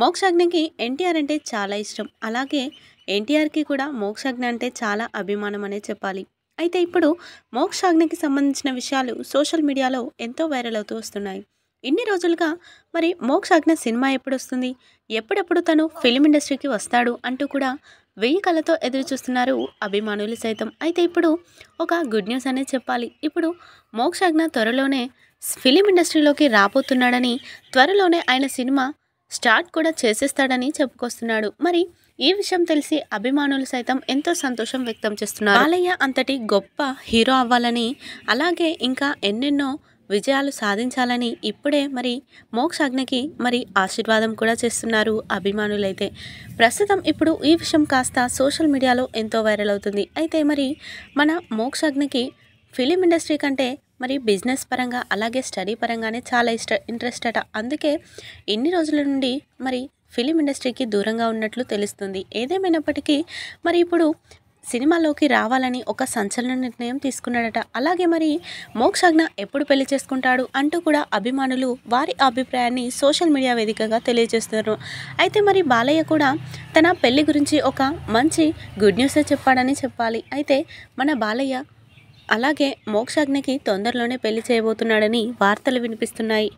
మోక్షాజ్ఞకి ఎన్టీఆర్ అంటే చాలా ఇష్టం అలాగే ఎన్టీఆర్కి కూడా మోక్షాజ్ఞ అంటే చాలా అభిమానం అనే చెప్పాలి అయితే ఇప్పుడు మోక్షాజ్ఞకి సంబంధించిన విషయాలు సోషల్ మీడియాలో ఎంతో వైరల్ అవుతూ వస్తున్నాయి ఇన్ని రోజులుగా మరి మోక్షాజ్ఞ సినిమా ఎప్పుడు వస్తుంది ఎప్పుడెప్పుడు తను ఫిలిం ఇండస్ట్రీకి వస్తాడు అంటూ కూడా వెయ్యి కళ్ళతో ఎదురు చూస్తున్నారు అభిమానులు సైతం అయితే ఇప్పుడు ఒక గుడ్ న్యూస్ అనే చెప్పాలి ఇప్పుడు మోక్షాజ్ఞ త్వరలోనే ఫిలిం ఇండస్ట్రీలోకి రాబోతున్నాడని త్వరలోనే ఆయన సినిమా స్టార్ట్ కూడా చేసేస్తాడని చెప్పుకొస్తున్నాడు మరి ఈ విషయం తెలిసి అభిమానులు సైతం ఎంతో సంతోషం వ్యక్తం చేస్తున్నారు బాలయ్య అంతటి గొప్ప హీరో అవ్వాలని అలాగే ఇంకా ఎన్నెన్నో విజయాలు సాధించాలని ఇప్పుడే మరి మోక్ష అగ్నికి మరి ఆశీర్వాదం కూడా చేస్తున్నారు అభిమానులైతే ప్రస్తుతం ఇప్పుడు ఈ విషయం కాస్త సోషల్ మీడియాలో ఎంతో వైరల్ అవుతుంది అయితే మరి మన మోక్ష అగ్నికి ఫిలిం ఇండస్ట్రీ కంటే మరి బిజినెస్ పరంగా అలాగే స్టడీ పరంగానే చాలా ఇష్ట ఇంట్రెస్ట్ అట అందుకే ఎన్ని రోజుల నుండి మరి ఫిలిం ఇండస్ట్రీకి దూరంగా ఉన్నట్లు తెలుస్తుంది ఏదేమైనప్పటికీ మరి ఇప్పుడు సినిమాలోకి రావాలని ఒక సంచలన నిర్ణయం తీసుకున్నాడట అలాగే మరి మోక్షాగ్న ఎప్పుడు పెళ్లి చేసుకుంటాడు అంటూ కూడా అభిమానులు వారి అభిప్రాయాన్ని సోషల్ మీడియా వేదికగా తెలియజేస్తున్నారు అయితే మరి బాలయ్య కూడా తన పెళ్లి గురించి ఒక మంచి గుడ్ న్యూసే చెప్పాడని చెప్పాలి అయితే మన బాలయ్య అలాగే మోక్షాగ్నికి తొందరలోనే పెళ్లి చేయబోతున్నాడని వార్తలు వినిపిస్తున్నాయి